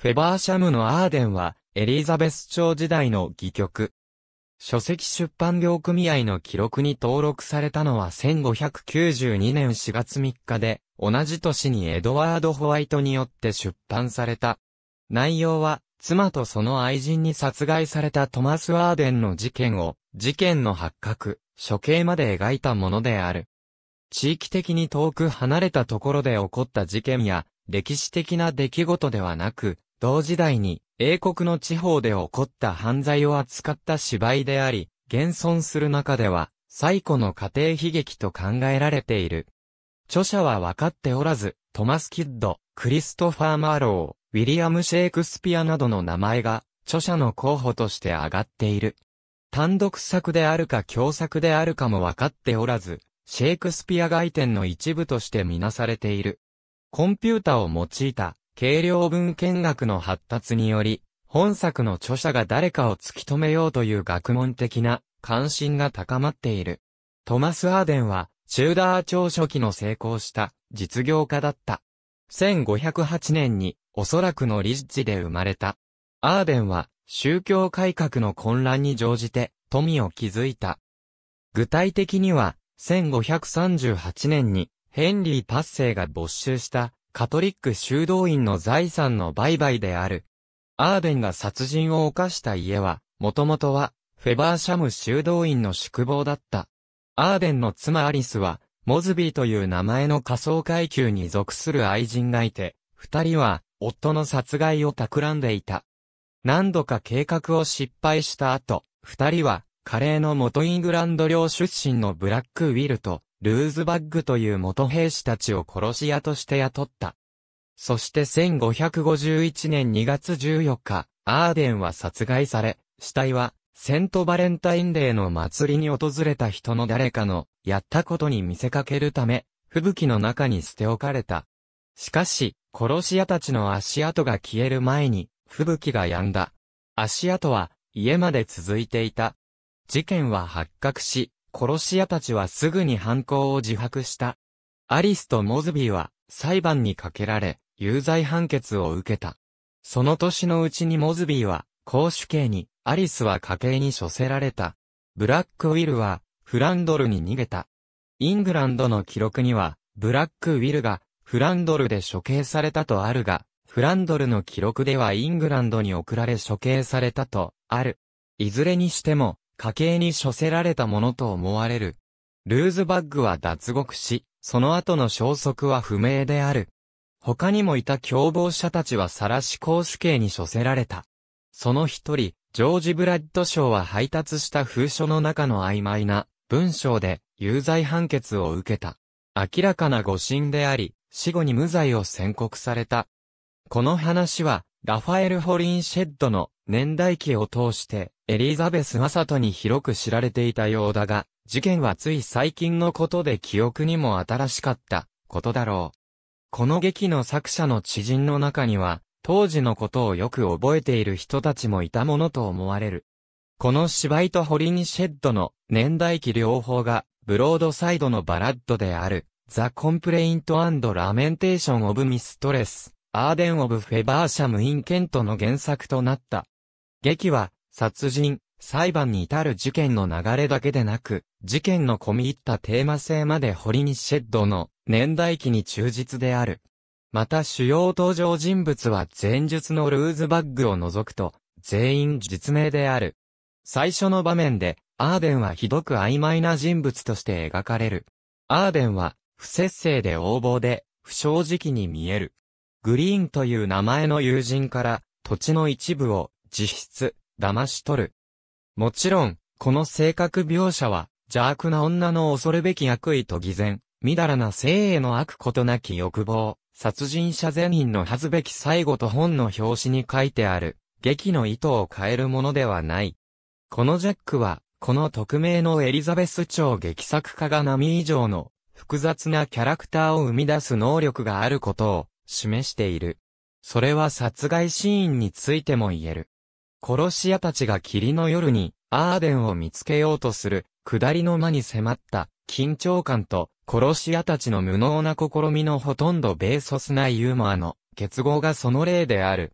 フェバーシャムのアーデンは、エリザベス朝時代の戯曲。書籍出版業組合の記録に登録されたのは1592年4月3日で、同じ年にエドワード・ホワイトによって出版された。内容は、妻とその愛人に殺害されたトマス・アーデンの事件を、事件の発覚、処刑まで描いたものである。地域的に遠く離れたところで起こった事件や、歴史的な出来事ではなく、同時代に英国の地方で起こった犯罪を扱った芝居であり、現存する中では、最古の家庭悲劇と考えられている。著者は分かっておらず、トマス・キッド、クリストファー・マーロー、ウィリアム・シェイクスピアなどの名前が、著者の候補として挙がっている。単独作であるか共作であるかも分かっておらず、シェイクスピア外典の一部としてみなされている。コンピュータを用いた軽量文献学の発達により、本作の著者が誰かを突き止めようという学問的な関心が高まっている。トマス・アーデンは、チューダー朝初期の成功した実業家だった。1508年におそらくのリッジで生まれた。アーデンは宗教改革の混乱に乗じて富を築いた。具体的には1538年にヘンリー・パッセイが没収したカトリック修道院の財産の売買である。アーベンが殺人を犯した家は、もともとは、フェバーシャム修道院の宿坊だった。アーベンの妻アリスは、モズビーという名前の仮想階級に属する愛人がいて、二人は、夫の殺害を企んでいた。何度か計画を失敗した後、二人は、カレーの元イングランド領出身のブラックウィルと、ルーズバッグという元兵士たちを殺し屋として雇った。そして1551年2月14日、アーデンは殺害され、死体は、セントバレンタインデーの祭りに訪れた人の誰かの、やったことに見せかけるため、吹雪の中に捨て置かれた。しかし、殺し屋たちの足跡が消える前に、吹雪が止んだ。足跡は、家まで続いていた。事件は発覚し、殺し屋たちはすぐに犯行を自白した。アリスとモズビーは裁判にかけられ、有罪判決を受けた。その年のうちにモズビーは公主刑に、アリスは家計に処せられた。ブラックウィルはフランドルに逃げた。イングランドの記録には、ブラックウィルがフランドルで処刑されたとあるが、フランドルの記録ではイングランドに送られ処刑されたとある。いずれにしても、家計に処せられたものと思われる。ルーズバッグは脱獄し、その後の消息は不明である。他にもいた共謀者たちはサラシ公主刑に処せられた。その一人、ジョージ・ブラッド賞は配達した封書の中の曖昧な文章で有罪判決を受けた。明らかな誤審であり、死後に無罪を宣告された。この話は、ラファエル・ホリンシェッドの年代記を通してエリザベス・マサトに広く知られていたようだが、事件はつい最近のことで記憶にも新しかったことだろう。この劇の作者の知人の中には、当時のことをよく覚えている人たちもいたものと思われる。この芝居とホリニシェッドの年代記両方が、ブロードサイドのバラッドである、ザ・コンプレイント・アンド・ラメンテーション・オブ・ミストレス、アーデン・オブ・フェバーシャム・イン・ケントの原作となった。劇は、殺人、裁判に至る事件の流れだけでなく、事件の込み入ったテーマ性まで堀にシェッドの年代記に忠実である。また主要登場人物は前述のルーズバッグを除くと、全員実名である。最初の場面で、アーデンはひどく曖昧な人物として描かれる。アーデンは、不節制で横暴で、不正直に見える。グリーンという名前の友人から、土地の一部を実質、騙し取る。もちろん、この性格描写は、邪悪な女の恐るべき悪意と偽善、みだらな性への悪ことなき欲望、殺人者善人の恥ずべき最後と本の表紙に書いてある、劇の意図を変えるものではない。このジャックは、この匿名のエリザベス朝劇作家が波以上の複雑なキャラクターを生み出す能力があることを示している。それは殺害シーンについても言える。殺し屋たちが霧の夜に、アーデンを見つけようとする、下りの間に迫った、緊張感と、殺し屋たちの無能な試みのほとんどベーソスないユーモアの、結合がその例である。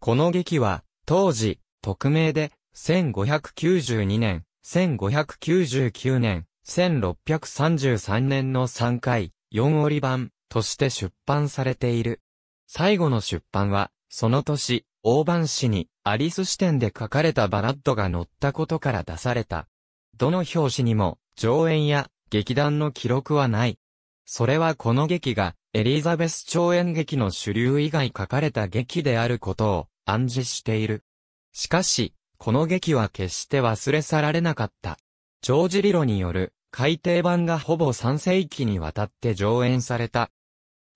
この劇は、当時、匿名で、1592年、1599年、1633年の3回、4折版、として出版されている。最後の出版は、その年、大判紙にアリス視点で書かれたバラッドが載ったことから出された。どの表紙にも上演や劇団の記録はない。それはこの劇がエリザベス長演劇の主流以外書かれた劇であることを暗示している。しかし、この劇は決して忘れ去られなかった。ジョージ・リロによる改訂版がほぼ3世紀にわたって上演された。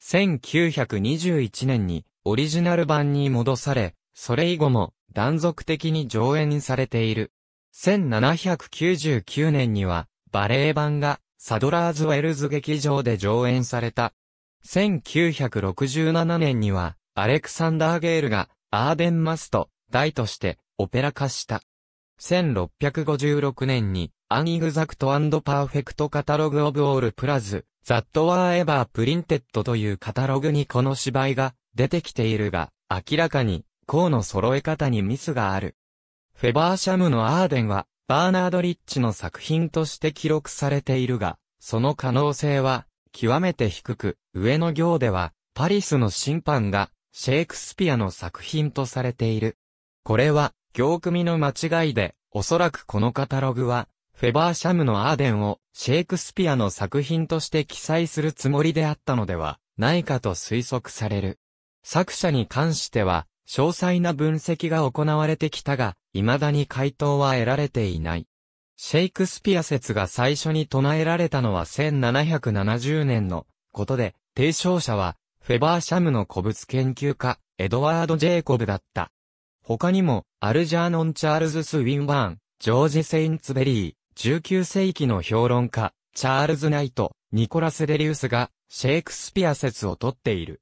1921年にオリジナル版に戻され、それ以後も断続的に上演されている。1799年には、バレエ版がサドラーズウェルズ劇場で上演された。1967年には、アレクサンダー・ゲールが、アーデン・マスト、大として、オペラ化した。1656年に、アン・イグザクト・アンド・パーフェクト・カタログ・オブ・オール・プラズ、ザット・ワー・エバー・プリンテッドというカタログにこの芝居が出てきているが、明らかに項の揃え方にミスがある。フェバーシャムのアーデンは、バーナード・リッチの作品として記録されているが、その可能性は、極めて低く、上の行では、パリスの審判が、シェイクスピアの作品とされている。これは、行組の間違いで、おそらくこのカタログは、フェバーシャムのアーデンをシェイクスピアの作品として記載するつもりであったのではないかと推測される。作者に関しては、詳細な分析が行われてきたが、未だに回答は得られていない。シェイクスピア説が最初に唱えられたのは1770年のことで、提唱者は、フェバーシャムの古物研究家、エドワード・ジェイコブだった。他にも、アルジャーノン・チャールズ・スウィンバーン、ジョージ・セインツベリー、19世紀の評論家、チャールズ・ナイト、ニコラス・デリウスが、シェイクスピア説をとっている。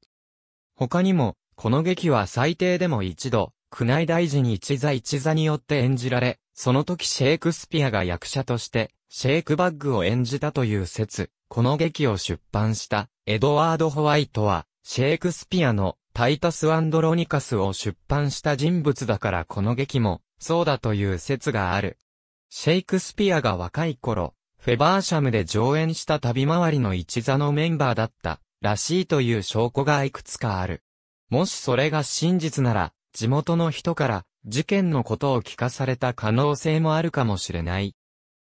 他にも、この劇は最低でも一度、宮内大臣一座一座によって演じられ、その時シェイクスピアが役者として、シェイクバッグを演じたという説、この劇を出版した、エドワード・ホワイトは、シェイクスピアのタイタス・アンドロニカスを出版した人物だからこの劇も、そうだという説がある。シェイクスピアが若い頃、フェバーシャムで上演した旅回りの一座のメンバーだった、らしいという証拠がいくつかある。もしそれが真実なら、地元の人から事件のことを聞かされた可能性もあるかもしれない。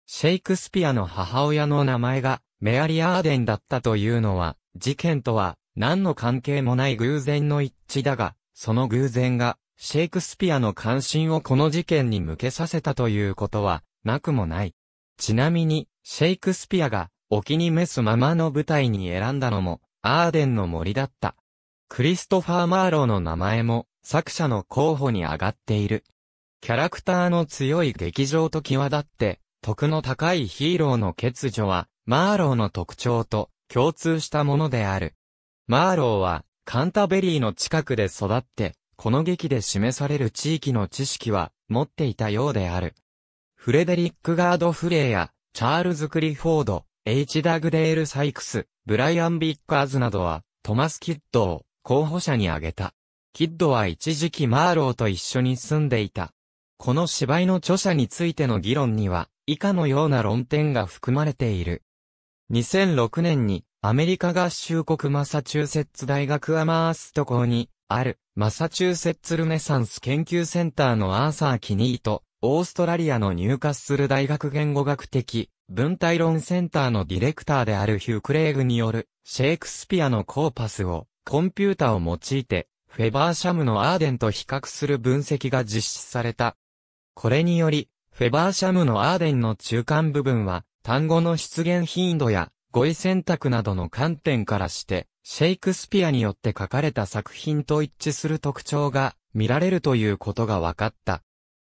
シェイクスピアの母親の名前がメアリー・アーデンだったというのは、事件とは何の関係もない偶然の一致だが、その偶然がシェイクスピアの関心をこの事件に向けさせたということはなくもない。ちなみに、シェイクスピアがお気に召すままの舞台に選んだのも、アーデンの森だった。クリストファー・マーローの名前も作者の候補に上がっている。キャラクターの強い劇場と際立って、徳の高いヒーローの欠如は、マーローの特徴と共通したものである。マーローは、カンタベリーの近くで育って、この劇で示される地域の知識は持っていたようである。フレデリック・ガード・フレーや、チャールズ・クリフォード、H・ ダグデール・サイクス、ブライアン・ビッカーズなどは、トマス・キッドを候補者に挙げた。キッドは一時期マーローと一緒に住んでいた。この芝居の著者についての議論には、以下のような論点が含まれている。2006年に、アメリカ合衆国マサチューセッツ大学アマースト校に、ある、マサチューセッツルネサンス研究センターのアーサー・キニーと、オーストラリアの入荷する大学言語学的、文体論センターのディレクターであるヒュー・クレイグによる、シェイクスピアのコーパスを、コンピュータを用いて、フェバーシャムのアーデンと比較する分析が実施された。これにより、フェバーシャムのアーデンの中間部分は、単語の出現頻度や語彙選択などの観点からして、シェイクスピアによって書かれた作品と一致する特徴が見られるということが分かった。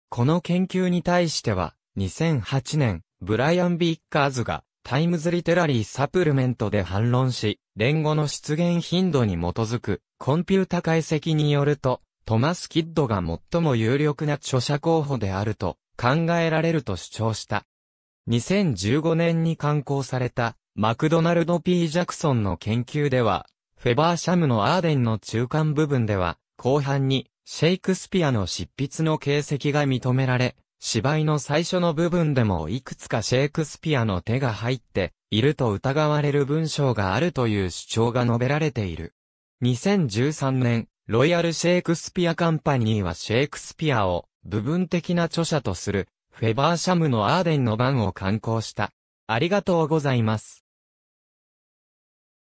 この研究に対しては、2008年、ブライアン・ビッカーズがタイムズ・リテラリー・サプルメントで反論し、連合の出現頻度に基づく、コンピュータ解析によると、トマス・キッドが最も有力な著者候補であると考えられると主張した。2015年に刊行されたマクドナルド・ P・ ジャクソンの研究では、フェバーシャムのアーデンの中間部分では、後半にシェイクスピアの執筆の形跡が認められ、芝居の最初の部分でもいくつかシェイクスピアの手が入っていると疑われる文章があるという主張が述べられている。2013年、ロイヤルシェイクスピアカンパニーはシェイクスピアを部分的な著者とするフェバーシャムのアーデンの番を刊行した。ありがとうございます。